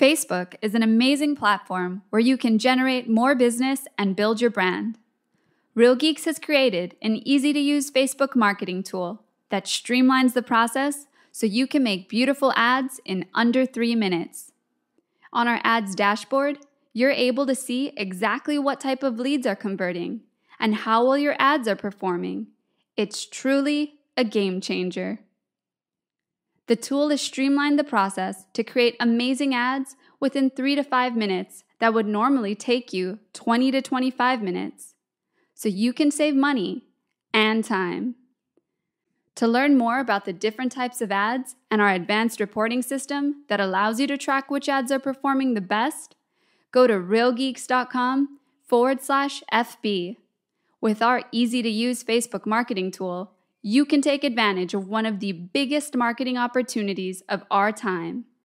Facebook is an amazing platform where you can generate more business and build your brand. Real Geeks has created an easy to use Facebook marketing tool that streamlines the process so you can make beautiful ads in under three minutes. On our ads dashboard, you're able to see exactly what type of leads are converting and how well your ads are performing. It's truly a game changer. The tool has streamlined the process to create amazing ads within three to five minutes that would normally take you 20 to 25 minutes. So you can save money and time. To learn more about the different types of ads and our advanced reporting system that allows you to track which ads are performing the best, go to realgeeks.com forward slash FB. With our easy to use Facebook marketing tool, you can take advantage of one of the biggest marketing opportunities of our time